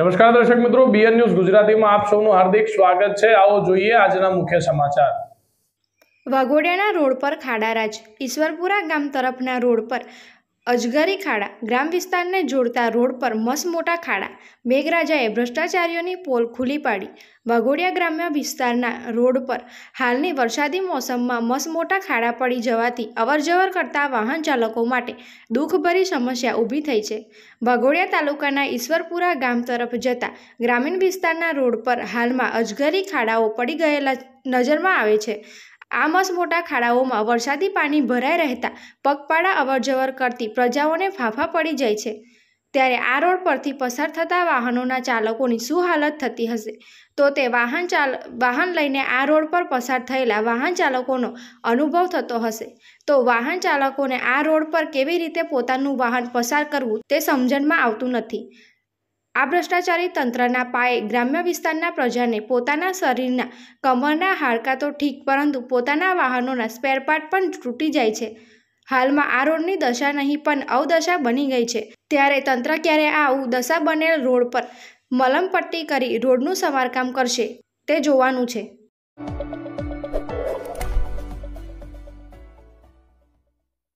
નમસ્કાર દર્શક મિત્રો બીએન ન્યૂઝ ગુજરાતીમાં આપ સૌનું હાર્દિક સ્વાગત છે આવો જોઈએ આજના મુખ્ય સમાચાર વાઘોડિયાના રોડ પર ખાડારાજ ઈશ્વરપુરા ગામ તરફના રોડ પર અજગરી ખાડા ગ્રામ વિસ્તારને જોડતા રોડ પર મસમોટા ખાડા મેઘરાજાએ ભ્રષ્ટાચારીઓની પોલ ખુલ્લી પાડી વાઘોડિયા ગ્રામ્ય વિસ્તારના રોડ પર હાલની વરસાદી મોસમમાં મસમોટા ખાડા પડી જવાથી અવરજવર કરતા વાહન ચાલકો માટે દુઃખભરી સમસ્યા ઊભી થઈ છે વાઘોડિયા તાલુકાના ઈશ્વરપુરા ગામ તરફ જતા ગ્રામીણ વિસ્તારના રોડ પર હાલમાં અજગરી ખાડાઓ પડી ગયેલા નજરમાં આવે છે આમસ મોટા ખાડાઓમાં વરસાદી પાણી ભરાઈ રહેતા પગપાળા અવરજવર કરતી પ્રજાઓને ફાંફા પડી જાય છે ત્યારે આ રોડ પરથી પસાર થતા વાહનોના ચાલકોની શું હાલત થતી હશે તો તે વાહન ચાલ વાહન લઈને આ રોડ પર પસાર થયેલા વાહન ચાલકોનો અનુભવ થતો હશે તો વાહન ચાલકોને આ રોડ પર કેવી રીતે પોતાનું વાહન પસાર કરવું તે સમજણમાં આવતું નથી આ ભ્રષ્ટાચારી તંત્રના પાયે ગ્રામ્ય વિસ્તારના પ્રજાને પોતાના શરીરના કમરના હાડકા તો ઠીક પરંતુ પોતાના વાહનોના સ્પેરપાર્ટ પણ તૂટી જાય છે હાલમાં આ રોડની દશા નહીં પણ અવદશા બની ગઈ છે ત્યારે તંત્ર ક્યારે આ દશા બનેલ રોડ પર મલમપટ્ટી કરી રોડનું સમારકામ કરશે તે જોવાનું છે